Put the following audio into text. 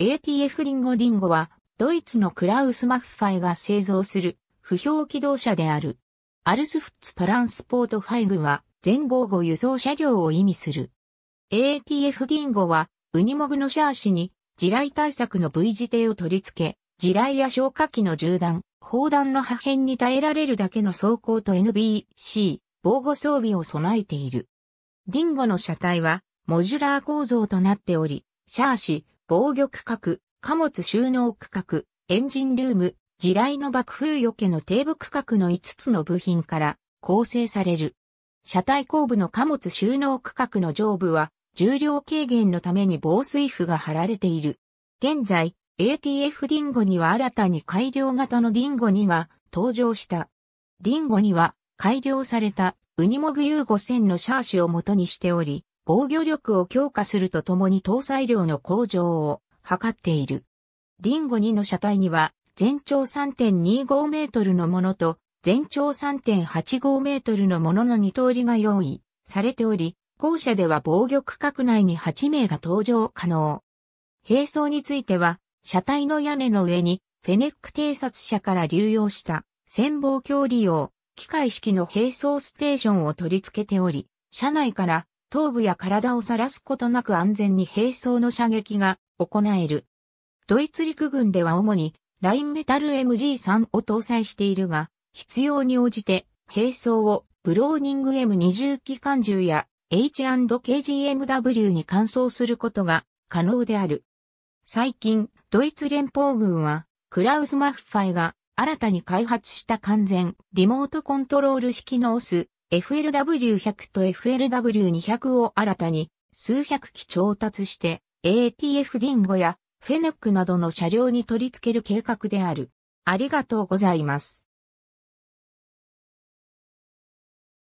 ATF リンゴディンゴは、ドイツのクラウス・マッファイが製造する、不評機動車である。アルスフッツ・トランスポート・ファイグは、全防護輸送車両を意味する。ATF リンゴは、ウニモグのシャーシに、地雷対策の V 字艇を取り付け、地雷や消火器の銃弾、砲弾の破片に耐えられるだけの装甲と NBC、防護装備を備えている。ディンゴの車体は、モジュラー構造となっており、シャーシ、防御区画、貨物収納区画、エンジンルーム、地雷の爆風よけの底部区画の5つの部品から構成される。車体後部の貨物収納区画の上部は重量軽減のために防水布が貼られている。現在、ATF ディンゴには新たに改良型のディンゴ2が登場した。ディンゴ2は改良されたウニモグ U5000 のシャーシを元にしており、防御力を強化するとともに搭載量の向上を図っている。リンゴ2の車体には全長3.25メートルのものと全長3.85メートルのものの2通りが用意されており、校舎では防御区画内に8名が搭乗可能。並走については、車体の屋根の上にフェネック偵察車から流用した潜望鏡利用、機械式の並走ステーションを取り付けており、車内から頭部や体を晒すことなく安全に並走の射撃が行える。ドイツ陸軍では主にラインメタル MG3 を搭載しているが、必要に応じて並走をブローニング M20 機関銃や H&KGMW に換装することが可能である。最近、ドイツ連邦軍は、クラウス・マッファイが新たに開発した完全リモートコントロール式のオス FLW100 と FLW200 を新たに数百機調達して ATF ディンゴやフェネックなどの車両に取り付ける計画である。ありがとうございます。